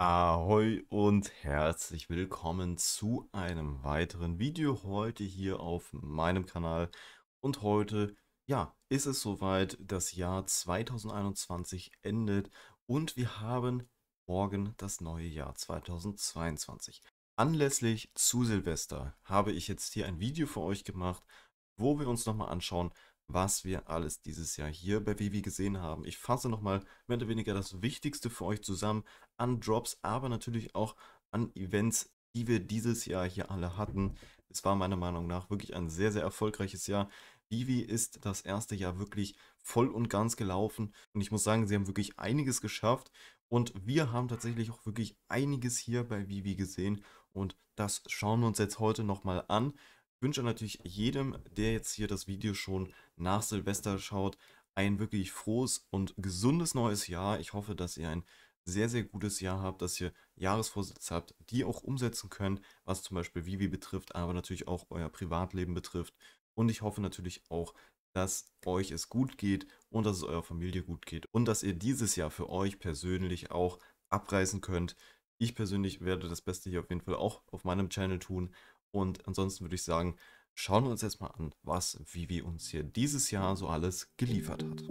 Ahoi und herzlich willkommen zu einem weiteren Video heute hier auf meinem Kanal. Und heute, ja, ist es soweit, das Jahr 2021 endet und wir haben morgen das neue Jahr 2022. Anlässlich zu Silvester habe ich jetzt hier ein Video für euch gemacht, wo wir uns nochmal anschauen, was wir alles dieses Jahr hier bei Vivi gesehen haben. Ich fasse nochmal mehr oder weniger das Wichtigste für euch zusammen an Drops, aber natürlich auch an Events, die wir dieses Jahr hier alle hatten. Es war meiner Meinung nach wirklich ein sehr, sehr erfolgreiches Jahr. Vivi ist das erste Jahr wirklich voll und ganz gelaufen und ich muss sagen, sie haben wirklich einiges geschafft und wir haben tatsächlich auch wirklich einiges hier bei Vivi gesehen und das schauen wir uns jetzt heute nochmal an wünsche natürlich jedem, der jetzt hier das Video schon nach Silvester schaut, ein wirklich frohes und gesundes neues Jahr. Ich hoffe, dass ihr ein sehr, sehr gutes Jahr habt, dass ihr Jahresvorsätze habt, die auch umsetzen könnt, was zum Beispiel Vivi betrifft, aber natürlich auch euer Privatleben betrifft. Und ich hoffe natürlich auch, dass euch es gut geht und dass es eurer Familie gut geht und dass ihr dieses Jahr für euch persönlich auch abreisen könnt. Ich persönlich werde das Beste hier auf jeden Fall auch auf meinem Channel tun und ansonsten würde ich sagen, schauen wir uns jetzt mal an, was Vivi uns hier dieses Jahr so alles geliefert hat.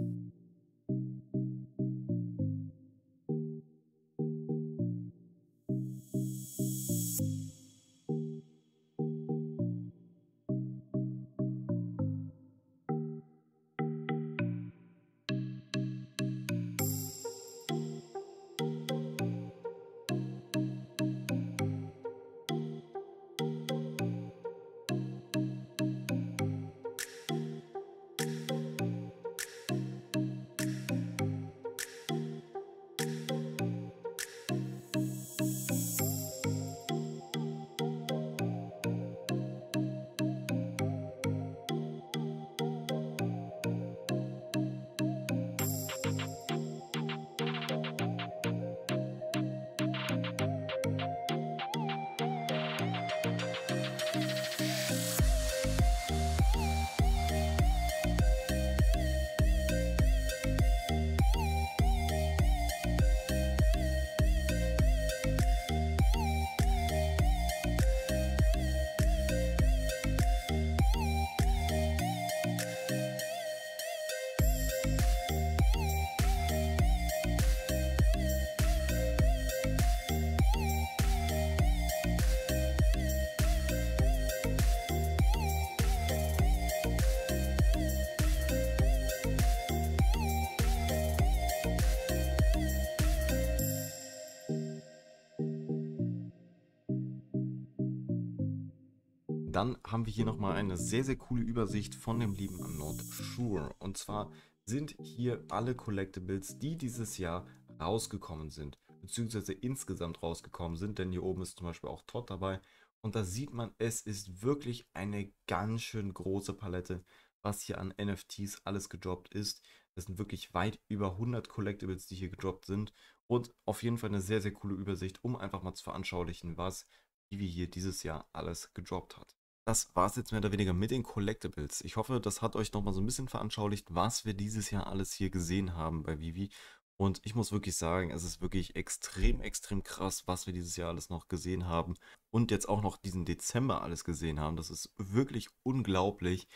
dann haben wir hier nochmal eine sehr, sehr coole Übersicht von dem lieben Not Sure. Und zwar sind hier alle Collectibles, die dieses Jahr rausgekommen sind, beziehungsweise insgesamt rausgekommen sind, denn hier oben ist zum Beispiel auch Todd dabei. Und da sieht man, es ist wirklich eine ganz schön große Palette, was hier an NFTs alles gedroppt ist. Es sind wirklich weit über 100 Collectibles, die hier gedroppt sind. Und auf jeden Fall eine sehr, sehr coole Übersicht, um einfach mal zu veranschaulichen, was die wir hier dieses Jahr alles gedroppt hat das war es jetzt mehr oder weniger mit den Collectibles. Ich hoffe, das hat euch nochmal so ein bisschen veranschaulicht, was wir dieses Jahr alles hier gesehen haben bei Vivi. Und ich muss wirklich sagen, es ist wirklich extrem, extrem krass, was wir dieses Jahr alles noch gesehen haben. Und jetzt auch noch diesen Dezember alles gesehen haben. Das ist wirklich unglaublich.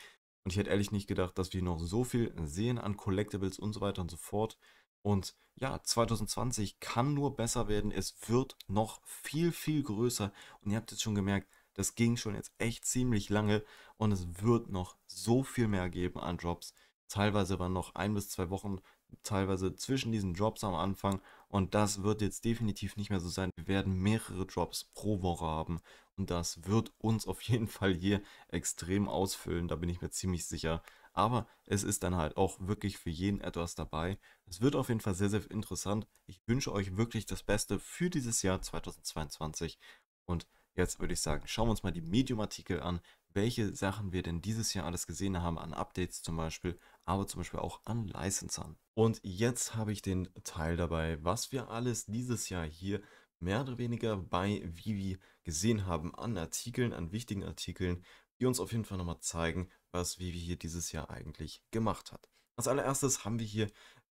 Und ich hätte ehrlich nicht gedacht, dass wir noch so viel sehen an Collectibles und so weiter und so fort. Und ja, 2020 kann nur besser werden. Es wird noch viel, viel größer. Und ihr habt jetzt schon gemerkt, das ging schon jetzt echt ziemlich lange und es wird noch so viel mehr geben an Drops. Teilweise waren noch ein bis zwei Wochen, teilweise zwischen diesen Drops am Anfang und das wird jetzt definitiv nicht mehr so sein. Wir werden mehrere Drops pro Woche haben und das wird uns auf jeden Fall hier extrem ausfüllen, da bin ich mir ziemlich sicher. Aber es ist dann halt auch wirklich für jeden etwas dabei. Es wird auf jeden Fall sehr, sehr interessant. Ich wünsche euch wirklich das Beste für dieses Jahr 2022 und Jetzt würde ich sagen, schauen wir uns mal die Medium-Artikel an, welche Sachen wir denn dieses Jahr alles gesehen haben, an Updates zum Beispiel, aber zum Beispiel auch an Licensern. Und jetzt habe ich den Teil dabei, was wir alles dieses Jahr hier mehr oder weniger bei Vivi gesehen haben an Artikeln, an wichtigen Artikeln, die uns auf jeden Fall nochmal zeigen, was Vivi hier dieses Jahr eigentlich gemacht hat. Als allererstes haben wir hier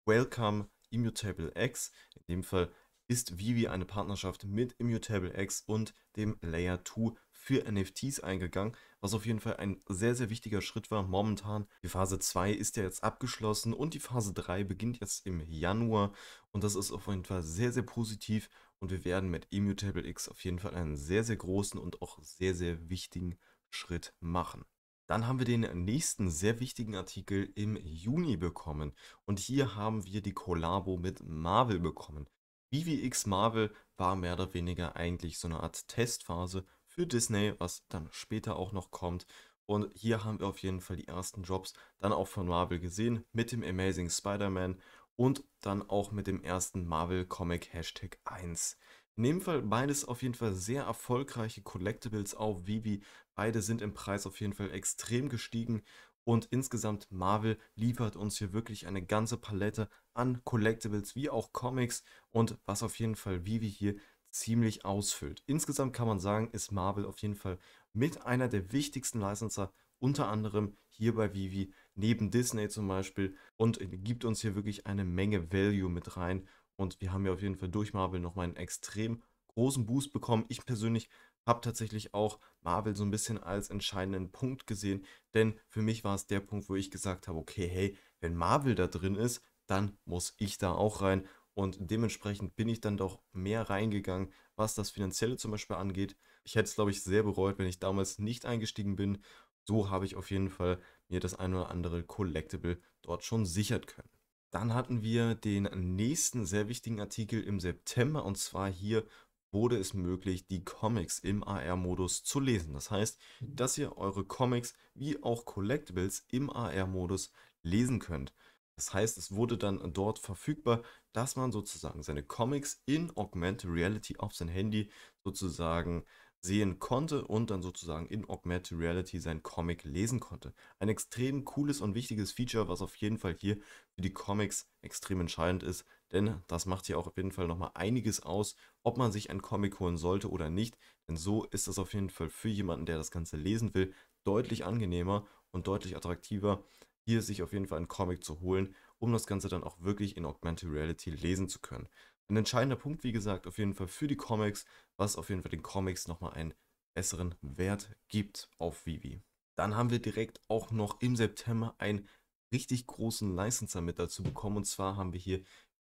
Welcome Immutable X. In dem Fall ist Vivi eine Partnerschaft mit Immutable X und dem Layer 2 für NFTs eingegangen, was auf jeden Fall ein sehr, sehr wichtiger Schritt war momentan. Die Phase 2 ist ja jetzt abgeschlossen und die Phase 3 beginnt jetzt im Januar und das ist auf jeden Fall sehr, sehr positiv und wir werden mit Immutable X auf jeden Fall einen sehr, sehr großen und auch sehr, sehr wichtigen Schritt machen. Dann haben wir den nächsten sehr wichtigen Artikel im Juni bekommen und hier haben wir die Kollabo mit Marvel bekommen. BVX e Marvel war mehr oder weniger eigentlich so eine Art Testphase für Disney, was dann später auch noch kommt. Und hier haben wir auf jeden Fall die ersten Drops dann auch von Marvel gesehen mit dem Amazing Spider-Man und dann auch mit dem ersten Marvel Comic Hashtag 1. In dem Fall beides auf jeden Fall sehr erfolgreiche Collectibles auf Vivi. Beide sind im Preis auf jeden Fall extrem gestiegen und insgesamt Marvel liefert uns hier wirklich eine ganze Palette an Collectibles wie auch Comics und was auf jeden Fall Vivi hier ziemlich ausfüllt. Insgesamt kann man sagen, ist Marvel auf jeden Fall mit einer der wichtigsten Licenser, unter anderem hier bei Vivi, neben Disney zum Beispiel und gibt uns hier wirklich eine Menge Value mit rein und wir haben ja auf jeden Fall durch Marvel nochmal einen extrem großen Boost bekommen. Ich persönlich habe tatsächlich auch Marvel so ein bisschen als entscheidenden Punkt gesehen, denn für mich war es der Punkt, wo ich gesagt habe, okay, hey, wenn Marvel da drin ist, dann muss ich da auch rein und dementsprechend bin ich dann doch mehr reingegangen, was das Finanzielle zum Beispiel angeht. Ich hätte es, glaube ich, sehr bereut, wenn ich damals nicht eingestiegen bin. So habe ich auf jeden Fall mir das ein oder andere Collectible dort schon sichert können. Dann hatten wir den nächsten sehr wichtigen Artikel im September und zwar hier wurde es möglich, die Comics im AR-Modus zu lesen. Das heißt, dass ihr eure Comics wie auch Collectibles im AR-Modus lesen könnt. Das heißt, es wurde dann dort verfügbar, dass man sozusagen seine Comics in Augmented Reality auf sein Handy sozusagen sehen konnte und dann sozusagen in Augmented Reality sein Comic lesen konnte. Ein extrem cooles und wichtiges Feature, was auf jeden Fall hier für die Comics extrem entscheidend ist, denn das macht hier auch auf jeden Fall nochmal einiges aus, ob man sich einen Comic holen sollte oder nicht. Denn so ist das auf jeden Fall für jemanden, der das Ganze lesen will, deutlich angenehmer und deutlich attraktiver, hier sich auf jeden Fall einen Comic zu holen, um das Ganze dann auch wirklich in Augmented Reality lesen zu können. Ein entscheidender Punkt, wie gesagt, auf jeden Fall für die Comics, was auf jeden Fall den Comics nochmal einen besseren Wert gibt auf Vivi. Dann haben wir direkt auch noch im September einen richtig großen Licenser mit dazu bekommen und zwar haben wir hier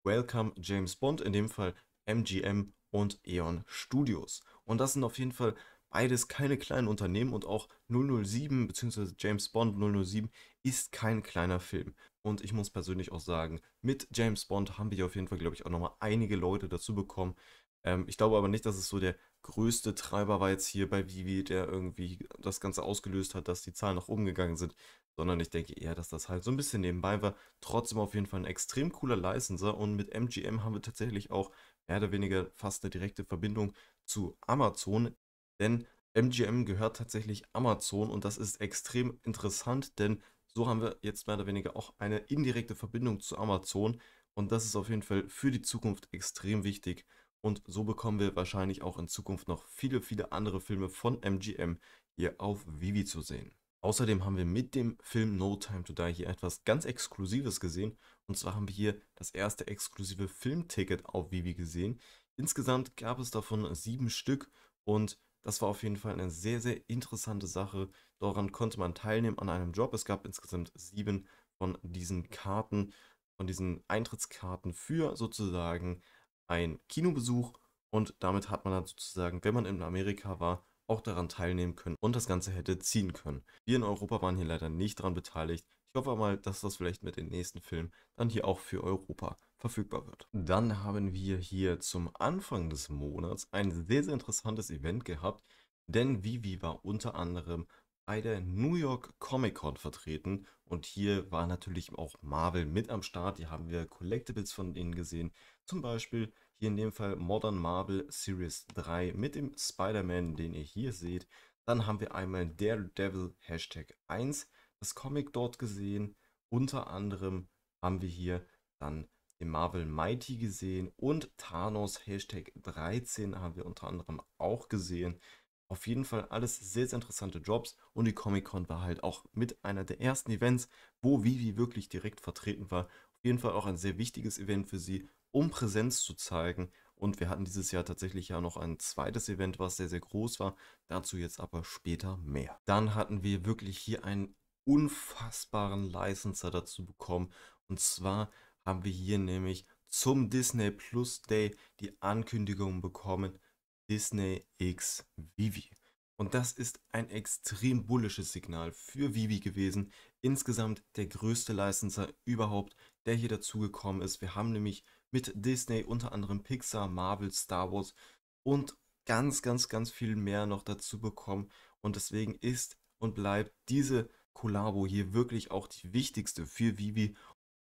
Welcome James Bond, in dem Fall MGM und Eon Studios. Und das sind auf jeden Fall beides keine kleinen Unternehmen und auch 007 bzw. James Bond 007 ist kein kleiner Film. Und ich muss persönlich auch sagen, mit James Bond haben wir auf jeden Fall, glaube ich, auch nochmal einige Leute dazu bekommen. Ähm, ich glaube aber nicht, dass es so der größte Treiber war jetzt hier bei Vivi, der irgendwie das Ganze ausgelöst hat, dass die Zahlen nach umgegangen sind sondern ich denke eher, dass das halt so ein bisschen nebenbei war. Trotzdem auf jeden Fall ein extrem cooler Licenser und mit MGM haben wir tatsächlich auch mehr oder weniger fast eine direkte Verbindung zu Amazon, denn MGM gehört tatsächlich Amazon und das ist extrem interessant, denn so haben wir jetzt mehr oder weniger auch eine indirekte Verbindung zu Amazon und das ist auf jeden Fall für die Zukunft extrem wichtig. Und so bekommen wir wahrscheinlich auch in Zukunft noch viele, viele andere Filme von MGM hier auf Vivi zu sehen. Außerdem haben wir mit dem Film No Time to Die hier etwas ganz Exklusives gesehen. Und zwar haben wir hier das erste exklusive Filmticket auf Vivi gesehen. Insgesamt gab es davon sieben Stück und das war auf jeden Fall eine sehr, sehr interessante Sache. Daran konnte man teilnehmen an einem Job. Es gab insgesamt sieben von diesen Karten, von diesen Eintrittskarten für sozusagen einen Kinobesuch. Und damit hat man dann sozusagen, wenn man in Amerika war, auch daran teilnehmen können und das Ganze hätte ziehen können. Wir in Europa waren hier leider nicht daran beteiligt. Ich hoffe mal, dass das vielleicht mit den nächsten Filmen dann hier auch für Europa verfügbar wird. Dann haben wir hier zum Anfang des Monats ein sehr, sehr interessantes Event gehabt, denn Vivi war unter anderem bei der New York Comic Con vertreten und hier war natürlich auch Marvel mit am Start. Hier haben wir Collectibles von ihnen gesehen, zum Beispiel hier in dem Fall Modern Marvel Series 3 mit dem Spider-Man, den ihr hier seht. Dann haben wir einmal Daredevil Hashtag 1, das Comic dort gesehen. Unter anderem haben wir hier dann den Marvel Mighty gesehen und Thanos Hashtag 13 haben wir unter anderem auch gesehen. Auf jeden Fall alles sehr, sehr interessante Jobs und die Comic-Con war halt auch mit einer der ersten Events, wo Vivi wirklich direkt vertreten war. Auf jeden Fall auch ein sehr wichtiges Event für sie um Präsenz zu zeigen. Und wir hatten dieses Jahr tatsächlich ja noch ein zweites Event, was sehr, sehr groß war. Dazu jetzt aber später mehr. Dann hatten wir wirklich hier einen unfassbaren Licenser dazu bekommen. Und zwar haben wir hier nämlich zum Disney Plus Day die Ankündigung bekommen, Disney X Vivi. Und das ist ein extrem bullisches Signal für Vivi gewesen. Insgesamt der größte Licenser überhaupt, der hier dazugekommen ist. Wir haben nämlich mit Disney, unter anderem Pixar, Marvel, Star Wars und ganz, ganz, ganz viel mehr noch dazu bekommen. Und deswegen ist und bleibt diese Kollabo hier wirklich auch die wichtigste für Vivi.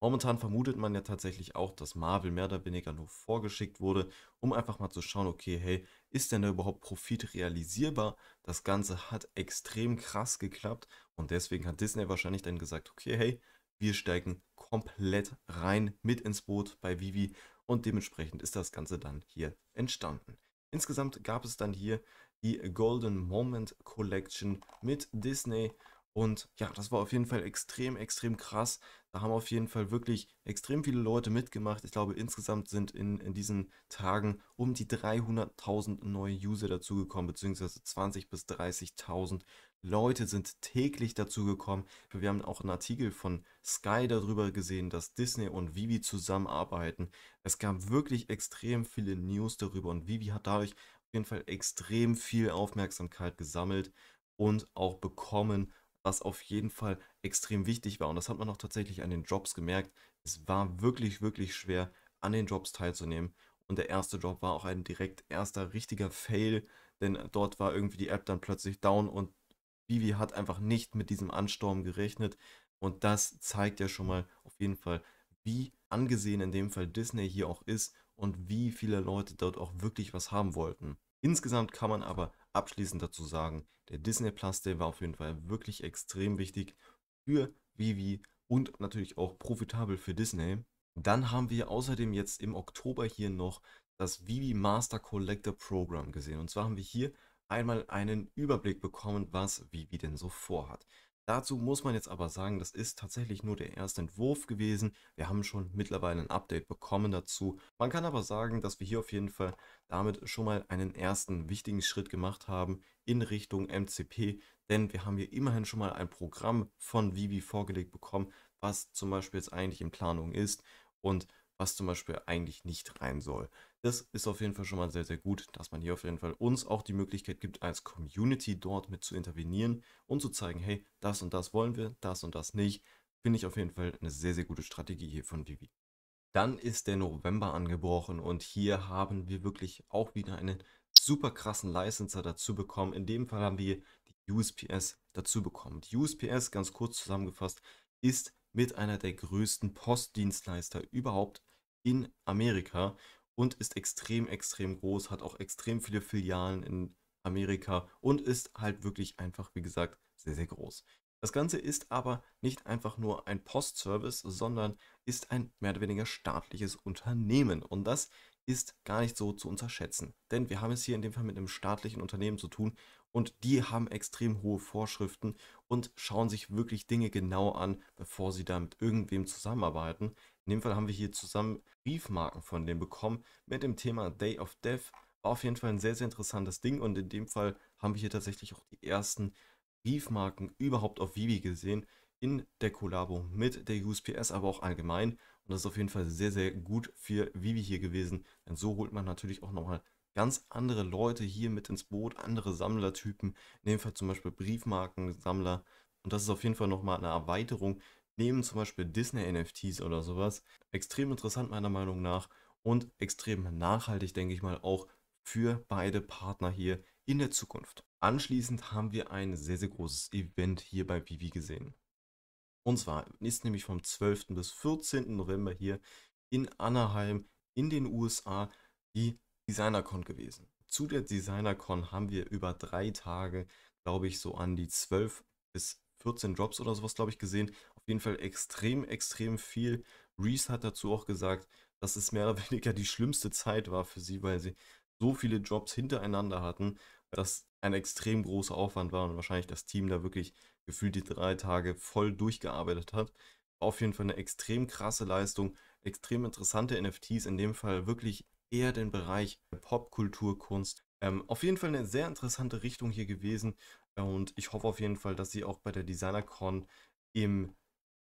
Momentan vermutet man ja tatsächlich auch, dass Marvel mehr oder weniger nur vorgeschickt wurde, um einfach mal zu schauen, okay, hey, ist denn da überhaupt Profit realisierbar? Das Ganze hat extrem krass geklappt und deswegen hat Disney wahrscheinlich dann gesagt, okay, hey, wir steigen komplett rein mit ins Boot bei Vivi und dementsprechend ist das Ganze dann hier entstanden. Insgesamt gab es dann hier die Golden Moment Collection mit Disney und ja, das war auf jeden Fall extrem, extrem krass. Da haben auf jeden Fall wirklich extrem viele Leute mitgemacht. Ich glaube, insgesamt sind in, in diesen Tagen um die 300.000 neue User dazugekommen, beziehungsweise 20.000 bis 30.000 Leute sind täglich dazugekommen. Wir haben auch einen Artikel von Sky darüber gesehen, dass Disney und Vivi zusammenarbeiten. Es gab wirklich extrem viele News darüber und Vivi hat dadurch auf jeden Fall extrem viel Aufmerksamkeit gesammelt und auch bekommen was auf jeden Fall extrem wichtig war. Und das hat man auch tatsächlich an den Jobs gemerkt. Es war wirklich, wirklich schwer, an den Jobs teilzunehmen. Und der erste Job war auch ein direkt erster richtiger Fail, denn dort war irgendwie die App dann plötzlich down und Vivi hat einfach nicht mit diesem Ansturm gerechnet. Und das zeigt ja schon mal auf jeden Fall, wie angesehen in dem Fall Disney hier auch ist und wie viele Leute dort auch wirklich was haben wollten. Insgesamt kann man aber abschließend dazu sagen, der Disney Plus Day war auf jeden Fall wirklich extrem wichtig für Vivi und natürlich auch profitabel für Disney. Dann haben wir außerdem jetzt im Oktober hier noch das Vivi Master Collector Program gesehen. Und zwar haben wir hier einmal einen Überblick bekommen, was Vivi denn so vorhat. Dazu muss man jetzt aber sagen, das ist tatsächlich nur der erste Entwurf gewesen. Wir haben schon mittlerweile ein Update bekommen dazu. Man kann aber sagen, dass wir hier auf jeden Fall damit schon mal einen ersten wichtigen Schritt gemacht haben in Richtung MCP. Denn wir haben hier immerhin schon mal ein Programm von Vivi vorgelegt bekommen, was zum Beispiel jetzt eigentlich in Planung ist. Und was zum Beispiel eigentlich nicht rein soll. Das ist auf jeden Fall schon mal sehr, sehr gut, dass man hier auf jeden Fall uns auch die Möglichkeit gibt, als Community dort mit zu intervenieren und zu zeigen, hey, das und das wollen wir, das und das nicht. Finde ich auf jeden Fall eine sehr, sehr gute Strategie hier von Vivi. Dann ist der November angebrochen und hier haben wir wirklich auch wieder einen super krassen Licenser dazu bekommen. In dem Fall haben wir die USPS dazu bekommen. Die USPS, ganz kurz zusammengefasst, ist mit einer der größten Postdienstleister überhaupt in Amerika und ist extrem, extrem groß, hat auch extrem viele Filialen in Amerika und ist halt wirklich einfach, wie gesagt, sehr, sehr groß. Das Ganze ist aber nicht einfach nur ein Postservice, sondern ist ein mehr oder weniger staatliches Unternehmen. Und das ist gar nicht so zu unterschätzen. Denn wir haben es hier in dem Fall mit einem staatlichen Unternehmen zu tun und die haben extrem hohe Vorschriften und schauen sich wirklich Dinge genau an, bevor sie da mit irgendwem zusammenarbeiten. In dem Fall haben wir hier zusammen Briefmarken von denen bekommen mit dem Thema Day of Death. War auf jeden Fall ein sehr, sehr interessantes Ding und in dem Fall haben wir hier tatsächlich auch die ersten Briefmarken überhaupt auf Vivi gesehen in der Kollabo mit der USPS, aber auch allgemein. Und das ist auf jeden Fall sehr, sehr gut für Vivi hier gewesen, denn so holt man natürlich auch nochmal ganz andere Leute hier mit ins Boot, andere Sammlertypen, in dem Fall zum Beispiel Briefmarkensammler. Und das ist auf jeden Fall nochmal eine Erweiterung neben zum Beispiel Disney-NFTs oder sowas extrem interessant meiner Meinung nach und extrem nachhaltig, denke ich mal, auch für beide Partner hier in der Zukunft. Anschließend haben wir ein sehr, sehr großes Event hier bei Vivi gesehen. Und zwar ist nämlich vom 12. bis 14. November hier in Anaheim in den USA die DesignerCon gewesen. Zu der DesignerCon haben wir über drei Tage, glaube ich, so an die 12 bis 14 Drops oder sowas, glaube ich, gesehen jeden Fall extrem, extrem viel. Reese hat dazu auch gesagt, dass es mehr oder weniger die schlimmste Zeit war für sie, weil sie so viele Jobs hintereinander hatten, dass ein extrem großer Aufwand war und wahrscheinlich das Team da wirklich gefühlt die drei Tage voll durchgearbeitet hat. Auf jeden Fall eine extrem krasse Leistung, extrem interessante NFTs, in dem Fall wirklich eher den Bereich Popkultur, Kunst. Ähm, auf jeden Fall eine sehr interessante Richtung hier gewesen äh, und ich hoffe auf jeden Fall, dass sie auch bei der DesignerCon im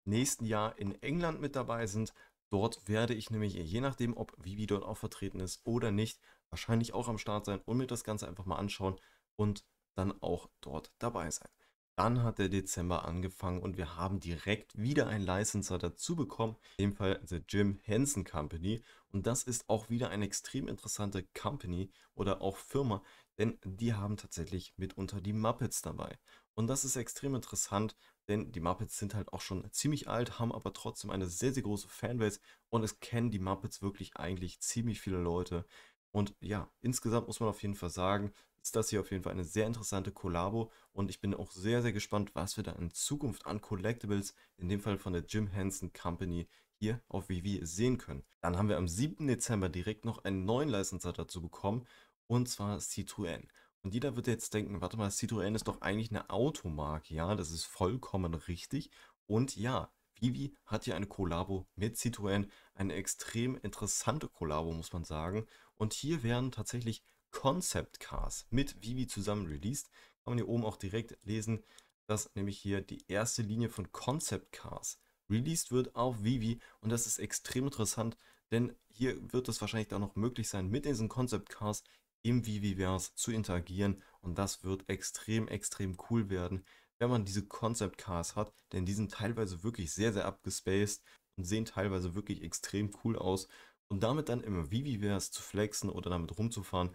nächsten Jahr in England mit dabei sind. Dort werde ich nämlich, je nachdem, ob Vivi dort auch vertreten ist oder nicht, wahrscheinlich auch am Start sein und mir das Ganze einfach mal anschauen und dann auch dort dabei sein. Dann hat der Dezember angefangen und wir haben direkt wieder einen Licenser dazu bekommen, in dem Fall The Jim Henson Company. Und das ist auch wieder eine extrem interessante Company oder auch Firma, denn die haben tatsächlich mitunter die Muppets dabei. Und das ist extrem interessant, denn die Muppets sind halt auch schon ziemlich alt, haben aber trotzdem eine sehr, sehr große Fanbase und es kennen die Muppets wirklich eigentlich ziemlich viele Leute. Und ja, insgesamt muss man auf jeden Fall sagen, ist das hier auf jeden Fall eine sehr interessante Kollabo und ich bin auch sehr, sehr gespannt, was wir da in Zukunft an Collectibles, in dem Fall von der Jim Henson Company, hier auf Vivi sehen können. Dann haben wir am 7. Dezember direkt noch einen neuen Licenser dazu bekommen und zwar Citroën. Und jeder wird jetzt denken, warte mal, Citroën ist doch eigentlich eine Automarke. Ja, das ist vollkommen richtig. Und ja, Vivi hat hier eine Kollabo mit Citroën. Eine extrem interessante Kollabo, muss man sagen. Und hier werden tatsächlich Concept Cars mit Vivi zusammen released. Kann man hier oben auch direkt lesen, dass nämlich hier die erste Linie von Concept Cars released wird auf Vivi. Und das ist extrem interessant, denn hier wird es wahrscheinlich auch noch möglich sein, mit diesen Concept Cars im Viviverse zu interagieren und das wird extrem, extrem cool werden, wenn man diese Concept Cars hat, denn die sind teilweise wirklich sehr, sehr abgespaced und sehen teilweise wirklich extrem cool aus und damit dann im Viviverse zu flexen oder damit rumzufahren,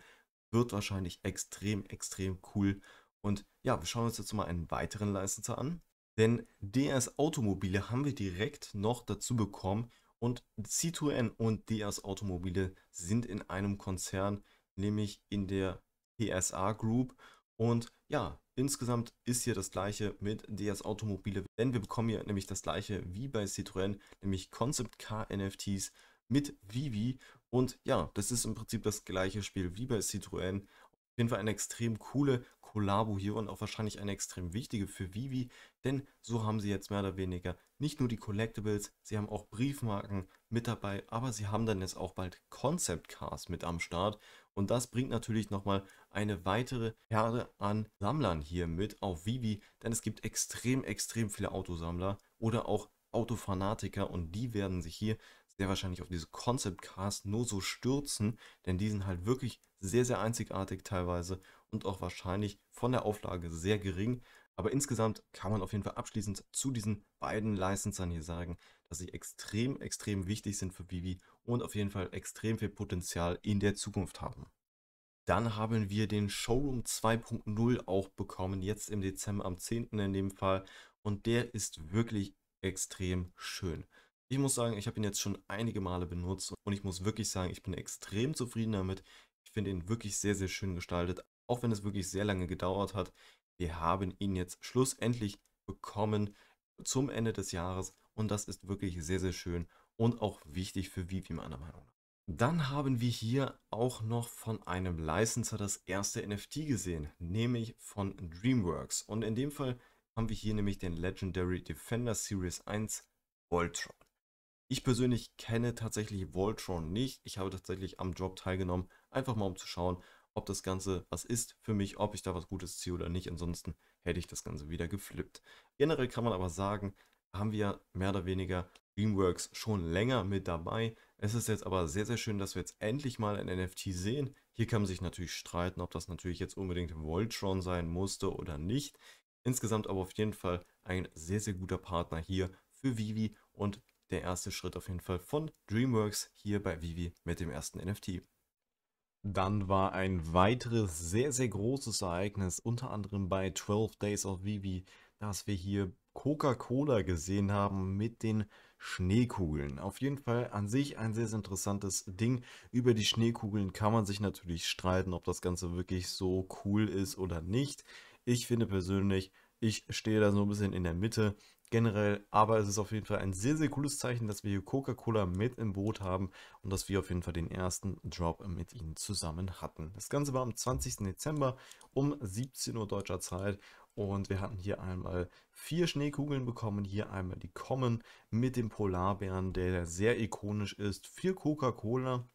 wird wahrscheinlich extrem, extrem cool und ja, wir schauen uns jetzt mal einen weiteren Licenser an, denn DS Automobile haben wir direkt noch dazu bekommen und C2N und DS Automobile sind in einem Konzern nämlich in der PSA Group. Und ja, insgesamt ist hier das gleiche mit DS Automobile, denn wir bekommen hier nämlich das gleiche wie bei Citroën, nämlich Concept Car NFTs mit Vivi. Und ja, das ist im Prinzip das gleiche Spiel wie bei Citroën. Auf jeden Fall eine extrem coole Kollabo hier und auch wahrscheinlich eine extrem wichtige für Vivi, denn so haben sie jetzt mehr oder weniger nicht nur die Collectibles, sie haben auch Briefmarken mit dabei, aber sie haben dann jetzt auch bald Concept Cars mit am Start und das bringt natürlich nochmal eine weitere Herde an Sammlern hier mit auf Vivi, denn es gibt extrem, extrem viele Autosammler oder auch Autofanatiker und die werden sich hier sehr wahrscheinlich auf diese Concept Cars nur so stürzen, denn die sind halt wirklich sehr, sehr einzigartig teilweise und auch wahrscheinlich von der Auflage sehr gering. Aber insgesamt kann man auf jeden Fall abschließend zu diesen beiden Licensern hier sagen, dass sie extrem, extrem wichtig sind für Vivi und auf jeden Fall extrem viel Potenzial in der Zukunft haben. Dann haben wir den Showroom 2.0 auch bekommen, jetzt im Dezember, am 10. in dem Fall. Und der ist wirklich extrem schön. Ich muss sagen, ich habe ihn jetzt schon einige Male benutzt und ich muss wirklich sagen, ich bin extrem zufrieden damit. Ich finde ihn wirklich sehr, sehr schön gestaltet, auch wenn es wirklich sehr lange gedauert hat. Wir haben ihn jetzt schlussendlich bekommen zum Ende des Jahres und das ist wirklich sehr, sehr schön und auch wichtig für Vivi meiner Meinung nach. Dann haben wir hier auch noch von einem Licenser das erste NFT gesehen, nämlich von DreamWorks. Und in dem Fall haben wir hier nämlich den Legendary Defender Series 1 Voltron. Ich persönlich kenne tatsächlich Voltron nicht. Ich habe tatsächlich am Job teilgenommen, einfach mal um zu schauen, ob das Ganze was ist für mich, ob ich da was Gutes ziehe oder nicht. Ansonsten hätte ich das Ganze wieder geflippt. Generell kann man aber sagen, haben wir mehr oder weniger DreamWorks schon länger mit dabei. Es ist jetzt aber sehr, sehr schön, dass wir jetzt endlich mal ein NFT sehen. Hier kann man sich natürlich streiten, ob das natürlich jetzt unbedingt Voltron sein musste oder nicht. Insgesamt aber auf jeden Fall ein sehr, sehr guter Partner hier für Vivi und der erste Schritt auf jeden Fall von DreamWorks hier bei Vivi mit dem ersten NFT. Dann war ein weiteres sehr, sehr großes Ereignis, unter anderem bei 12 Days of Vivi, dass wir hier Coca-Cola gesehen haben mit den Schneekugeln. Auf jeden Fall an sich ein sehr, sehr interessantes Ding. Über die Schneekugeln kann man sich natürlich streiten, ob das Ganze wirklich so cool ist oder nicht. Ich finde persönlich, ich stehe da so ein bisschen in der Mitte generell, aber es ist auf jeden Fall ein sehr, sehr cooles Zeichen, dass wir hier Coca-Cola mit im Boot haben und dass wir auf jeden Fall den ersten Drop mit ihnen zusammen hatten. Das Ganze war am 20. Dezember um 17 Uhr deutscher Zeit und wir hatten hier einmal vier Schneekugeln bekommen. Hier einmal die Common mit dem Polarbären, der sehr ikonisch ist. Vier Coca-Cola.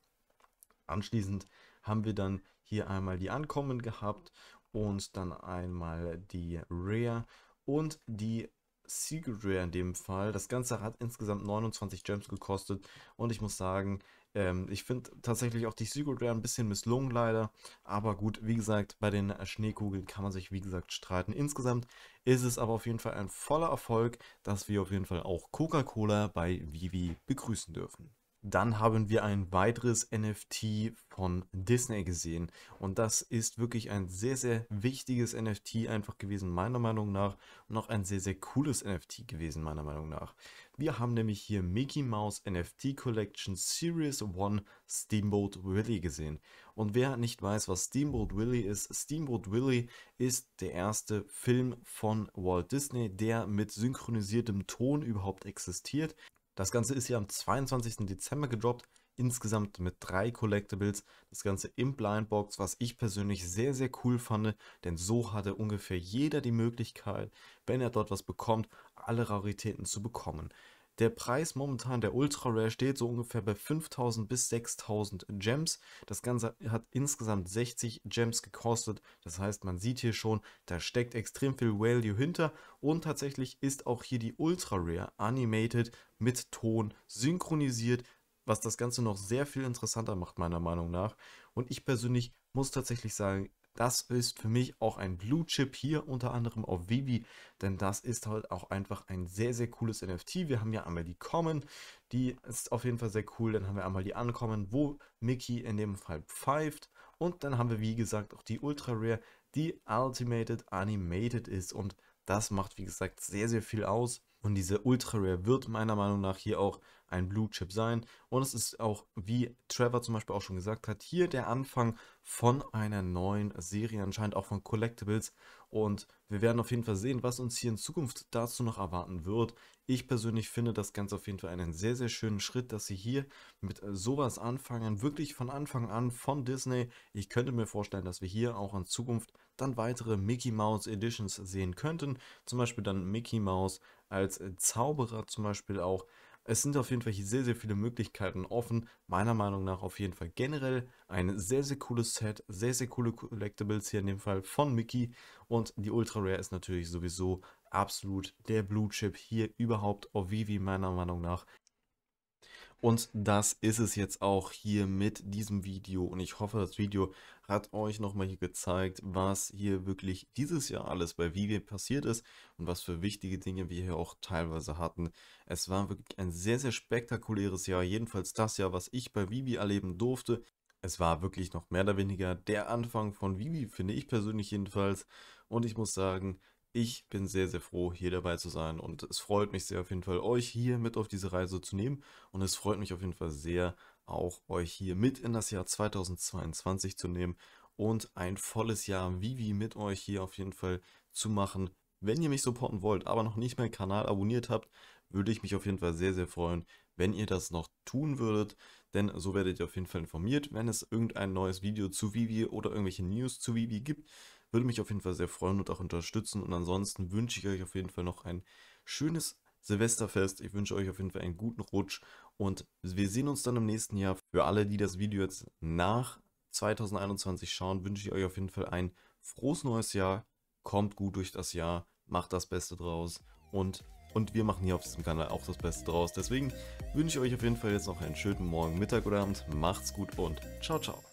Anschließend haben wir dann hier einmal die Ankommen gehabt und dann einmal die Rare und die Secret Rare in dem Fall. Das Ganze hat insgesamt 29 Gems gekostet und ich muss sagen, ähm, ich finde tatsächlich auch die Secret Rare ein bisschen misslungen leider. Aber gut, wie gesagt, bei den äh, Schneekugeln kann man sich wie gesagt streiten. Insgesamt ist es aber auf jeden Fall ein voller Erfolg, dass wir auf jeden Fall auch Coca-Cola bei Vivi begrüßen dürfen. Dann haben wir ein weiteres NFT von Disney gesehen. Und das ist wirklich ein sehr, sehr wichtiges NFT einfach gewesen, meiner Meinung nach. Und auch ein sehr, sehr cooles NFT gewesen, meiner Meinung nach. Wir haben nämlich hier Mickey Mouse NFT Collection Series 1 Steamboat Willie gesehen. Und wer nicht weiß, was Steamboat Willie ist, Steamboat Willie ist der erste Film von Walt Disney, der mit synchronisiertem Ton überhaupt existiert. Das Ganze ist hier am 22. Dezember gedroppt, insgesamt mit drei Collectibles. Das Ganze im Blindbox, was ich persönlich sehr, sehr cool fand, denn so hatte ungefähr jeder die Möglichkeit, wenn er dort was bekommt, alle Raritäten zu bekommen. Der Preis momentan der Ultra Rare steht so ungefähr bei 5000 bis 6000 Gems. Das Ganze hat insgesamt 60 Gems gekostet. Das heißt, man sieht hier schon, da steckt extrem viel Value hinter. Und tatsächlich ist auch hier die Ultra Rare animated mit Ton synchronisiert, was das Ganze noch sehr viel interessanter macht meiner Meinung nach. Und ich persönlich muss tatsächlich sagen, das ist für mich auch ein Blue Chip hier unter anderem auf Vivi, denn das ist halt auch einfach ein sehr, sehr cooles NFT. Wir haben ja einmal die Common, die ist auf jeden Fall sehr cool. Dann haben wir einmal die Ankommen, wo Mickey in dem Fall pfeift. Und dann haben wir, wie gesagt, auch die Ultra Rare, die Ultimated Animated ist. Und das macht, wie gesagt, sehr, sehr viel aus. Und diese Ultra Rare wird meiner Meinung nach hier auch ein Blue Chip sein. Und es ist auch, wie Trevor zum Beispiel auch schon gesagt hat, hier der Anfang von einer neuen Serie, anscheinend auch von Collectibles. Und wir werden auf jeden Fall sehen, was uns hier in Zukunft dazu noch erwarten wird. Ich persönlich finde das Ganze auf jeden Fall einen sehr, sehr schönen Schritt, dass sie hier mit äh, sowas anfangen. Wirklich von Anfang an von Disney. Ich könnte mir vorstellen, dass wir hier auch in Zukunft dann weitere Mickey Mouse Editions sehen könnten. Zum Beispiel dann Mickey Mouse als Zauberer zum Beispiel auch es sind auf jeden Fall sehr, sehr viele Möglichkeiten offen. Meiner Meinung nach auf jeden Fall generell ein sehr, sehr cooles Set. Sehr, sehr coole Collectibles hier in dem Fall von Mickey. Und die Ultra Rare ist natürlich sowieso absolut der Blue Chip hier überhaupt auf Vivi meiner Meinung nach. Und das ist es jetzt auch hier mit diesem Video und ich hoffe, das Video hat euch nochmal hier gezeigt, was hier wirklich dieses Jahr alles bei Vivi passiert ist und was für wichtige Dinge wir hier auch teilweise hatten. Es war wirklich ein sehr, sehr spektakuläres Jahr, jedenfalls das Jahr, was ich bei Vivi erleben durfte. Es war wirklich noch mehr oder weniger der Anfang von Vivi, finde ich persönlich jedenfalls. Und ich muss sagen, ich bin sehr, sehr froh, hier dabei zu sein und es freut mich sehr auf jeden Fall, euch hier mit auf diese Reise zu nehmen und es freut mich auf jeden Fall sehr, auch euch hier mit in das Jahr 2022 zu nehmen und ein volles Jahr Vivi mit euch hier auf jeden Fall zu machen. Wenn ihr mich supporten wollt, aber noch nicht meinen Kanal abonniert habt, würde ich mich auf jeden Fall sehr, sehr freuen, wenn ihr das noch tun würdet, denn so werdet ihr auf jeden Fall informiert, wenn es irgendein neues Video zu Vivi oder irgendwelche News zu Vivi gibt. Würde mich auf jeden Fall sehr freuen und auch unterstützen. Und ansonsten wünsche ich euch auf jeden Fall noch ein schönes Silvesterfest. Ich wünsche euch auf jeden Fall einen guten Rutsch und wir sehen uns dann im nächsten Jahr. Für alle, die das Video jetzt nach 2021 schauen, wünsche ich euch auf jeden Fall ein frohes neues Jahr. Kommt gut durch das Jahr, macht das Beste draus und, und wir machen hier auf diesem Kanal auch das Beste draus. Deswegen wünsche ich euch auf jeden Fall jetzt noch einen schönen Morgen, Mittag oder Abend. Macht's gut und ciao, ciao.